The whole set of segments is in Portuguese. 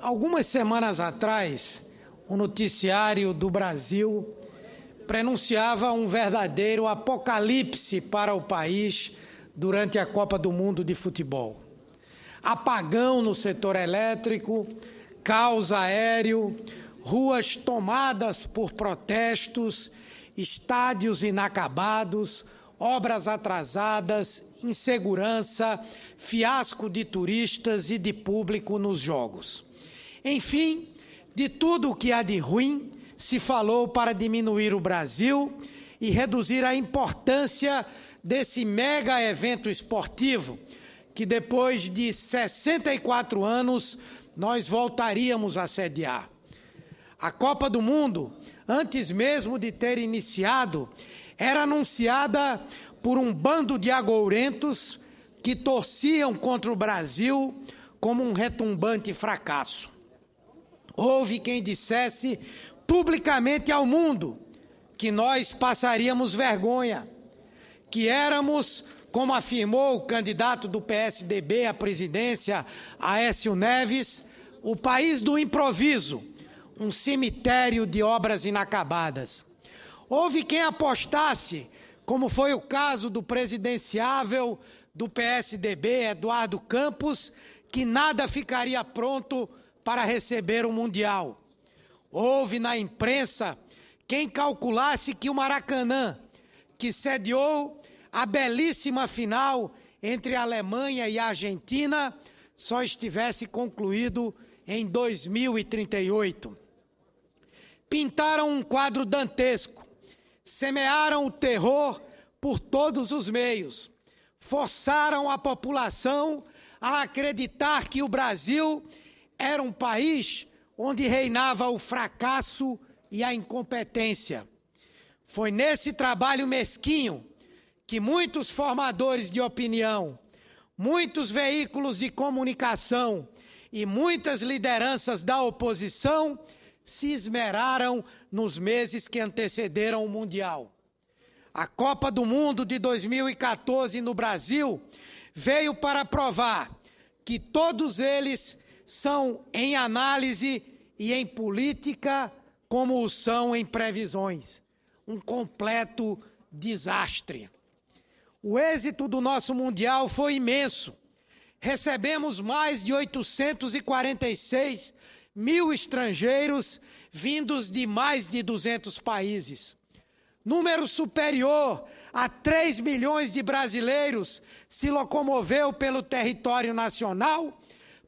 Algumas semanas atrás, o noticiário do Brasil prenunciava um verdadeiro apocalipse para o país durante a Copa do Mundo de futebol. Apagão no setor elétrico, caos aéreo, ruas tomadas por protestos, estádios inacabados, obras atrasadas, insegurança, fiasco de turistas e de público nos Jogos. Enfim, de tudo o que há de ruim se falou para diminuir o Brasil e reduzir a importância desse mega evento esportivo, que depois de 64 anos nós voltaríamos a sediar. A Copa do Mundo, antes mesmo de ter iniciado, era anunciada por um bando de agourentos que torciam contra o Brasil como um retumbante fracasso. Houve quem dissesse publicamente ao mundo que nós passaríamos vergonha, que éramos, como afirmou o candidato do PSDB à presidência, Aécio Neves, o país do improviso, um cemitério de obras inacabadas. Houve quem apostasse, como foi o caso do presidenciável do PSDB, Eduardo Campos, que nada ficaria pronto para receber o Mundial. Houve na imprensa quem calculasse que o Maracanã, que sediou a belíssima final entre Alemanha e Argentina, só estivesse concluído em 2038. Pintaram um quadro dantesco, semearam o terror por todos os meios, forçaram a população a acreditar que o Brasil era um país onde reinava o fracasso e a incompetência. Foi nesse trabalho mesquinho que muitos formadores de opinião, muitos veículos de comunicação e muitas lideranças da oposição se esmeraram nos meses que antecederam o Mundial. A Copa do Mundo de 2014 no Brasil veio para provar que todos eles são em análise e em política como são em previsões. Um completo desastre. O êxito do nosso Mundial foi imenso. Recebemos mais de 846 mil estrangeiros vindos de mais de 200 países. Número superior a 3 milhões de brasileiros se locomoveu pelo território nacional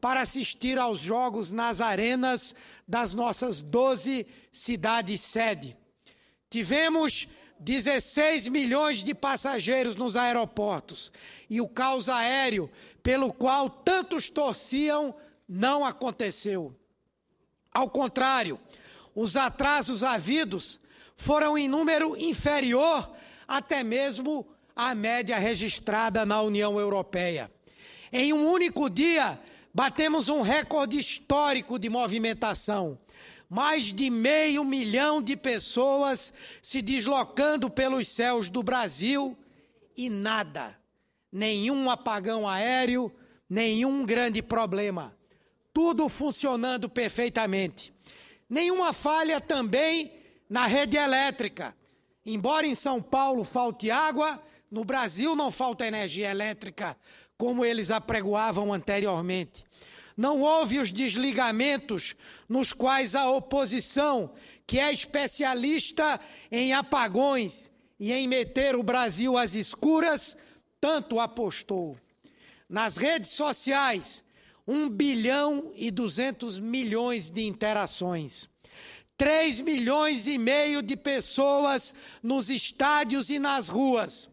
para assistir aos Jogos nas arenas das nossas 12 cidades-sede. Tivemos 16 milhões de passageiros nos aeroportos e o caos aéreo pelo qual tantos torciam não aconteceu. Ao contrário, os atrasos havidos foram em número inferior até mesmo à média registrada na União Europeia. Em um único dia, batemos um recorde histórico de movimentação. Mais de meio milhão de pessoas se deslocando pelos céus do Brasil e nada. Nenhum apagão aéreo, nenhum grande problema tudo funcionando perfeitamente. Nenhuma falha também na rede elétrica. Embora em São Paulo falte água, no Brasil não falta energia elétrica, como eles apregoavam anteriormente. Não houve os desligamentos nos quais a oposição, que é especialista em apagões e em meter o Brasil às escuras, tanto apostou. Nas redes sociais, 1 bilhão e 200 milhões de interações. 3 milhões e meio de pessoas nos estádios e nas ruas.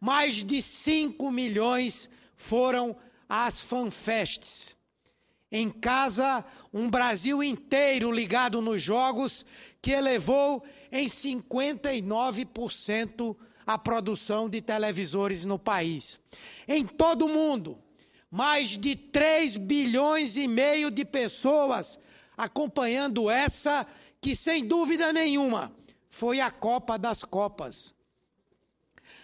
Mais de 5 milhões foram às fanfests. Em casa, um Brasil inteiro ligado nos jogos, que elevou em 59% a produção de televisores no país. Em todo o mundo, mais de 3 bilhões e meio de pessoas acompanhando essa, que sem dúvida nenhuma foi a Copa das Copas.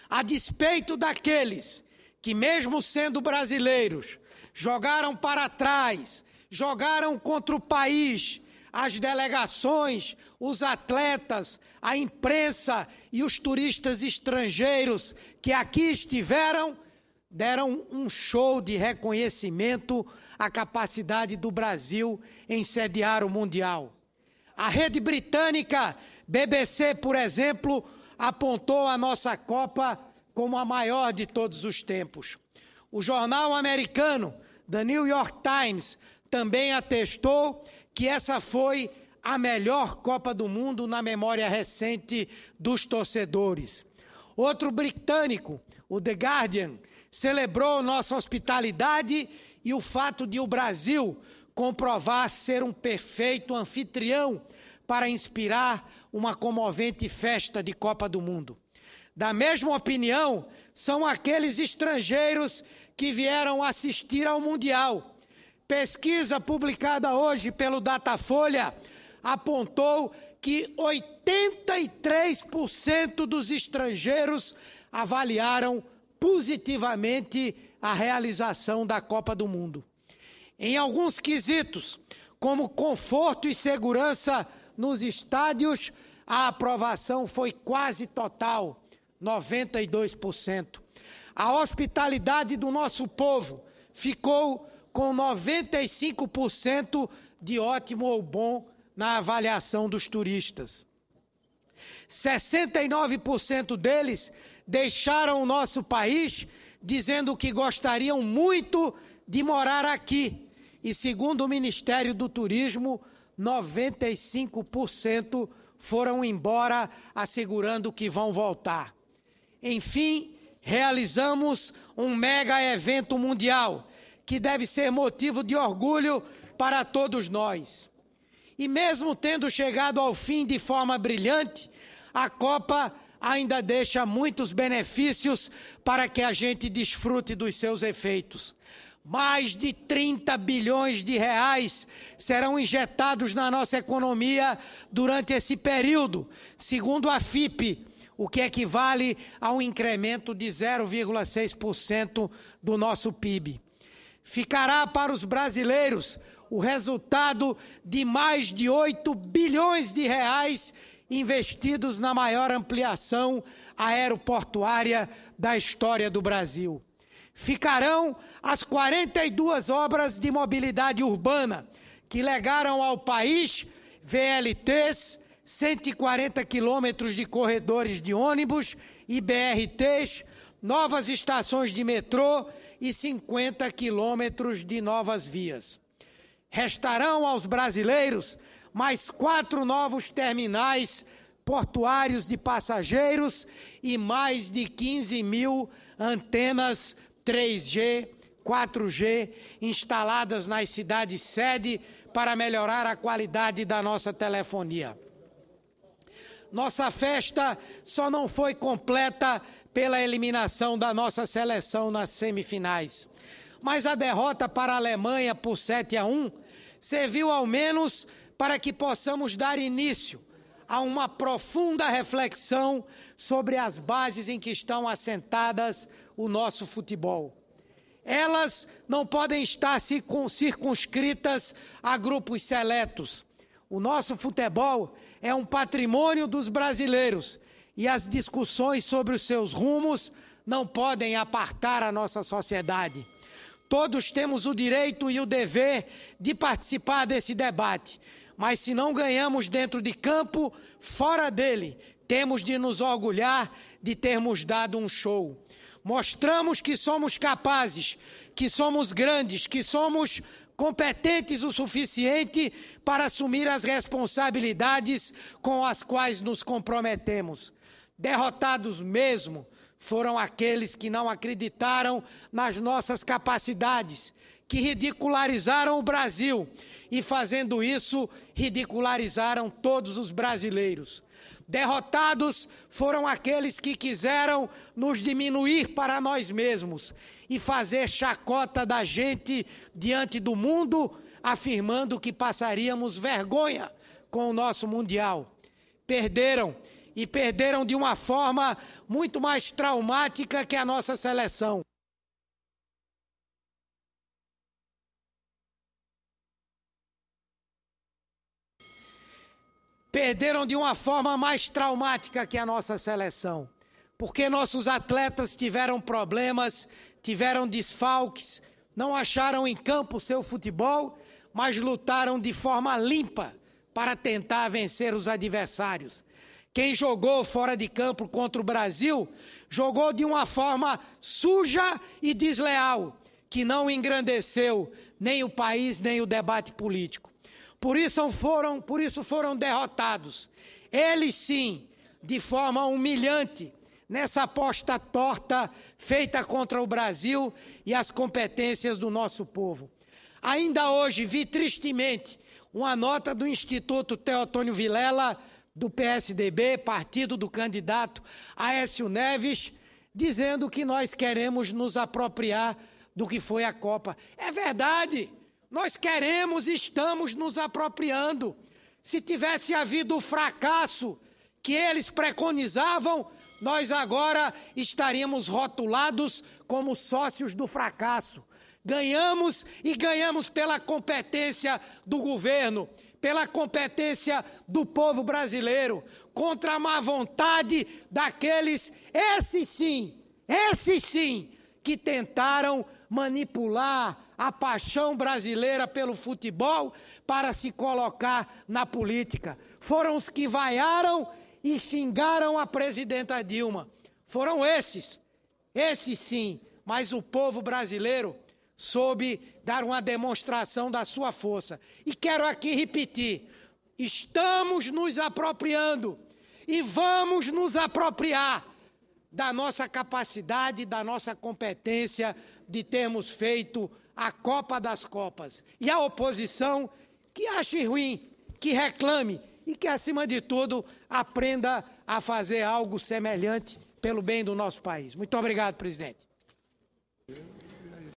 A despeito daqueles que, mesmo sendo brasileiros, jogaram para trás, jogaram contra o país, as delegações, os atletas, a imprensa e os turistas estrangeiros que aqui estiveram deram um show de reconhecimento à capacidade do Brasil em sediar o Mundial. A rede britânica BBC, por exemplo, apontou a nossa Copa como a maior de todos os tempos. O jornal americano The New York Times também atestou que essa foi a melhor Copa do Mundo na memória recente dos torcedores. Outro britânico, o The Guardian, celebrou nossa hospitalidade e o fato de o Brasil comprovar ser um perfeito anfitrião para inspirar uma comovente festa de Copa do Mundo. Da mesma opinião, são aqueles estrangeiros que vieram assistir ao Mundial. Pesquisa publicada hoje pelo Datafolha apontou que 83% dos estrangeiros avaliaram positivamente a realização da Copa do Mundo. Em alguns quesitos, como conforto e segurança nos estádios, a aprovação foi quase total 92%. A hospitalidade do nosso povo ficou com 95% de ótimo ou bom na avaliação dos turistas. 69% deles deixaram o nosso país dizendo que gostariam muito de morar aqui. E segundo o Ministério do Turismo, 95% foram embora, assegurando que vão voltar. Enfim, realizamos um mega evento mundial que deve ser motivo de orgulho para todos nós. E mesmo tendo chegado ao fim de forma brilhante, a Copa ainda deixa muitos benefícios para que a gente desfrute dos seus efeitos. Mais de 30 bilhões de reais serão injetados na nossa economia durante esse período, segundo a FIPE, o que equivale a um incremento de 0,6% do nosso PIB. Ficará para os brasileiros o resultado de mais de 8 bilhões de reais investidos na maior ampliação aeroportuária da história do Brasil. Ficarão as 42 obras de mobilidade urbana que legaram ao país VLTs, 140 quilômetros de corredores de ônibus e BRTs, novas estações de metrô e 50 quilômetros de novas vias. Restarão aos brasileiros mais quatro novos terminais portuários de passageiros e mais de 15 mil antenas 3G, 4G instaladas nas cidades sede para melhorar a qualidade da nossa telefonia. Nossa festa só não foi completa pela eliminação da nossa seleção nas semifinais. Mas a derrota para a Alemanha por 7 a 1 serviu ao menos para que possamos dar início a uma profunda reflexão sobre as bases em que estão assentadas o nosso futebol. Elas não podem estar circunscritas a grupos seletos. O nosso futebol é um patrimônio dos brasileiros e as discussões sobre os seus rumos não podem apartar a nossa sociedade. Todos temos o direito e o dever de participar desse debate mas se não ganhamos dentro de campo, fora dele, temos de nos orgulhar de termos dado um show. Mostramos que somos capazes, que somos grandes, que somos competentes o suficiente para assumir as responsabilidades com as quais nos comprometemos. Derrotados mesmo foram aqueles que não acreditaram nas nossas capacidades que ridicularizaram o Brasil e, fazendo isso, ridicularizaram todos os brasileiros. Derrotados foram aqueles que quiseram nos diminuir para nós mesmos e fazer chacota da gente diante do mundo, afirmando que passaríamos vergonha com o nosso Mundial. Perderam e perderam de uma forma muito mais traumática que a nossa seleção. perderam de uma forma mais traumática que a nossa seleção. Porque nossos atletas tiveram problemas, tiveram desfalques, não acharam em campo seu futebol, mas lutaram de forma limpa para tentar vencer os adversários. Quem jogou fora de campo contra o Brasil jogou de uma forma suja e desleal, que não engrandeceu nem o país, nem o debate político. Por isso foram, por isso foram derrotados. Eles sim, de forma humilhante, nessa aposta torta feita contra o Brasil e as competências do nosso povo. Ainda hoje vi tristemente uma nota do Instituto Teotônio Vilela, do PSDB, partido do candidato Aécio Neves, dizendo que nós queremos nos apropriar do que foi a Copa. É verdade! Nós queremos estamos nos apropriando. Se tivesse havido o fracasso que eles preconizavam, nós agora estaríamos rotulados como sócios do fracasso. Ganhamos e ganhamos pela competência do governo, pela competência do povo brasileiro, contra a má vontade daqueles, esses sim, esses sim, que tentaram manipular a paixão brasileira pelo futebol para se colocar na política. Foram os que vaiaram e xingaram a presidenta Dilma. Foram esses, esses sim, mas o povo brasileiro soube dar uma demonstração da sua força. E quero aqui repetir: estamos nos apropriando e vamos nos apropriar da nossa capacidade, da nossa competência de termos feito a Copa das Copas. E a oposição que ache ruim, que reclame e que, acima de tudo, aprenda a fazer algo semelhante pelo bem do nosso país. Muito obrigado, presidente.